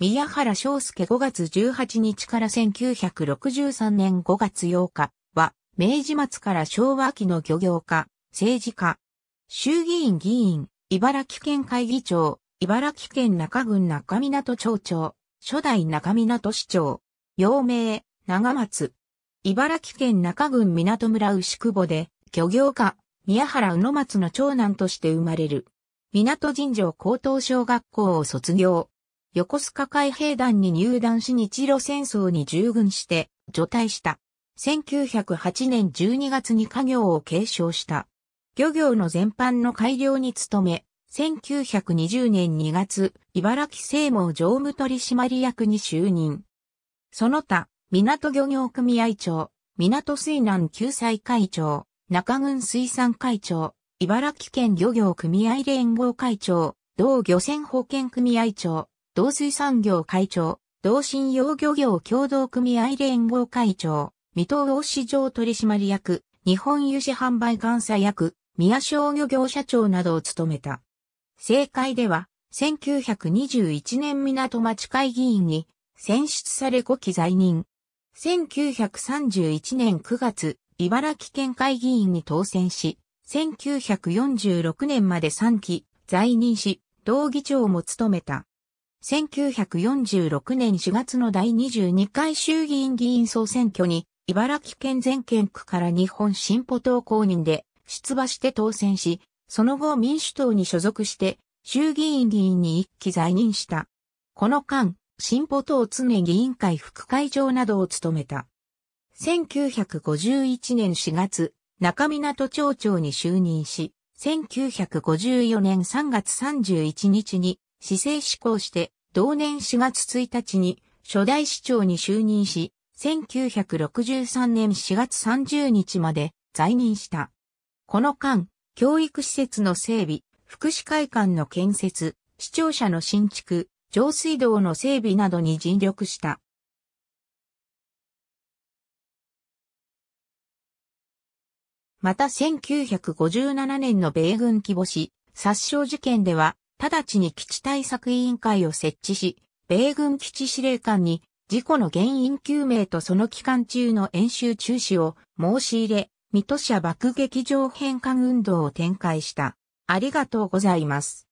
宮原章介5月18日から1963年5月8日は、明治末から昭和期の漁業家、政治家、衆議院議員、茨城県会議長、茨城県中郡中港町長、初代中港市長、陽明、長松、茨城県中郡港村牛久保で、漁業家、宮原宇野松の長男として生まれる。港尋常高等小学校を卒業。横須賀海兵団に入団し日露戦争に従軍して除隊した。1908年12月に家業を継承した。漁業の全般の改良に努め、1920年2月、茨城西門常務取締役に就任。その他、港漁業組合長、港水難救済会長、中群水産会長、茨城県漁業組合連合会長、同漁船保険組合長、同水産業会長、同信用漁業協同組合連合会長、未東欧市場取締役、日本油脂販売監査役、宮商漁業社長などを務めた。政界では、1921年港町会議員に選出され5期在任。1931年9月、茨城県会議員に当選し、1946年まで3期在任し、同議長も務めた。1946年4月の第22回衆議院議員総選挙に、茨城県全県区から日本進歩党公認で出馬して当選し、その後民主党に所属して衆議院議員に一期在任した。この間、進歩党常議員会副会長などを務めた。1951年4月、中港町長に就任し、1954年3月31日に市政施行して、同年4月1日に初代市長に就任し、1963年4月30日まで在任した。この間、教育施設の整備、福祉会館の建設、市庁舎の新築、上水道の整備などに尽力した。また1957年の米軍規模死殺傷事件では直ちに基地対策委員会を設置し、米軍基地司令官に事故の原因究明とその期間中の演習中止を申し入れ、水戸社爆撃場変換運動を展開した。ありがとうございます。